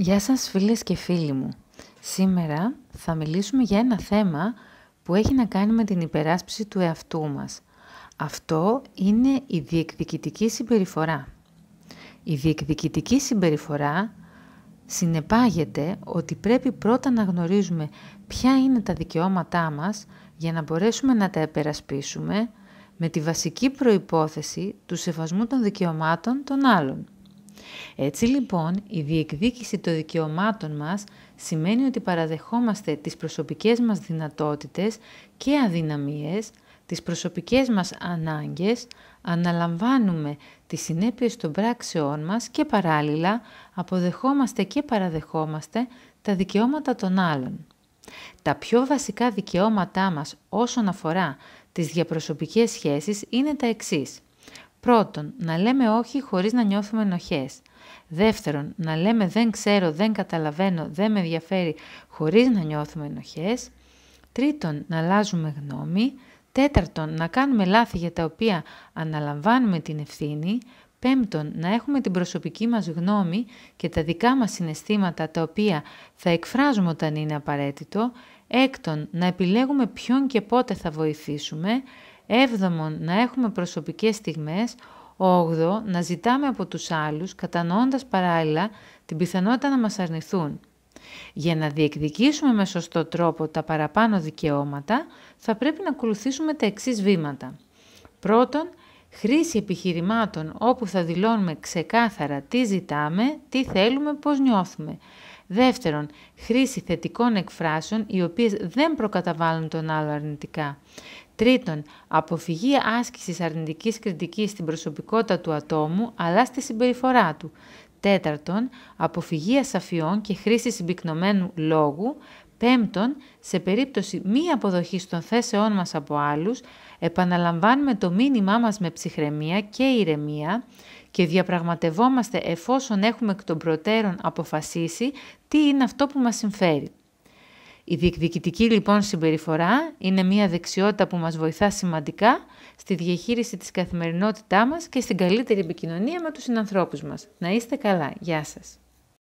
Γεια σας φίλες και φίλοι μου. Σήμερα θα μιλήσουμε για ένα θέμα που έχει να κάνει με την υπεράσπιση του εαυτού μας. Αυτό είναι η διεκδικητική συμπεριφορά. Η διεκδικητική συμπεριφορά συνεπάγεται ότι πρέπει πρώτα να γνωρίζουμε ποια είναι τα δικαιώματά μας για να μπορέσουμε να τα επερασπίσουμε με τη βασική προϋπόθεση του σεβασμού των δικαιωμάτων των άλλων. Έτσι λοιπόν, η διεκδίκηση των δικαιωμάτων μας σημαίνει ότι παραδεχόμαστε τις προσωπικές μας δυνατότητες και αδυναμίες, τις προσωπικές μας ανάγκες, αναλαμβάνουμε τις συνέπειες των πράξεών μας και παράλληλα αποδεχόμαστε και παραδεχόμαστε τα δικαιώματα των άλλων. Τα πιο βασικά δικαιώματά μας όσον αφορά τις διαπροσωπικές σχέσεις είναι τα εξής – Πρώτον, να λέμε όχι χωρίς να νιώθουμε ενοχές. Δεύτερον, να λέμε δεν ξέρω, δεν καταλαβαίνω, δεν με ενδιαφέρει χωρίς να νιώθουμε ενοχές. Τρίτον, να αλλάζουμε γνώμη. Τέταρτον, να κάνουμε λάθη για τα οποία αναλαμβάνουμε την ευθύνη. Πέμπτον, να έχουμε την προσωπική μας γνώμη και τα δικά μας συναισθήματα τα οποία θα εκφράζουμε όταν είναι απαραίτητο. Έκτον, να επιλέγουμε ποιον και πότε θα βοηθήσουμε. Έβδομον, να έχουμε προσωπικές στιγμές. Όγδο, να ζητάμε από τους άλλους, κατανοώντας παράλληλα την πιθανότητα να μας αρνηθούν. Για να διεκδικήσουμε με σωστό τρόπο τα παραπάνω δικαιώματα, θα πρέπει να ακολουθήσουμε τα εξής βήματα. Πρώτον, χρήση επιχειρημάτων όπου θα δηλώνουμε ξεκάθαρα τι ζητάμε, τι θέλουμε, πώς νιώθουμε. Δεύτερον, χρήση θετικών εκφράσεων οι οποίες δεν προκαταβάλουν τον άλλο αρνητικά. Τρίτον, αποφυγή άσκησης αρνητικής κριτικής στην προσωπικότητα του ατόμου αλλά στη συμπεριφορά του. Τέταρτον, αποφυγή ασαφιών και χρήση συμπυκνωμένου λόγου. Πέμπτον, σε περίπτωση μη αποδοχής των θέσεών μας από άλλους, επαναλαμβάνουμε το μήνυμά μας με ψυχραιμία και ηρεμία και διαπραγματευόμαστε εφόσον έχουμε εκ των προτέρων αποφασίσει τι είναι αυτό που μας συμφέρει. Η διεκδικητική λοιπόν συμπεριφορά είναι μια δεξιότητα που μας βοηθά σημαντικά στη διαχείριση της καθημερινότητά μας και στην καλύτερη επικοινωνία με τους συνανθρώπους μας. Να είστε καλά. Γεια σας.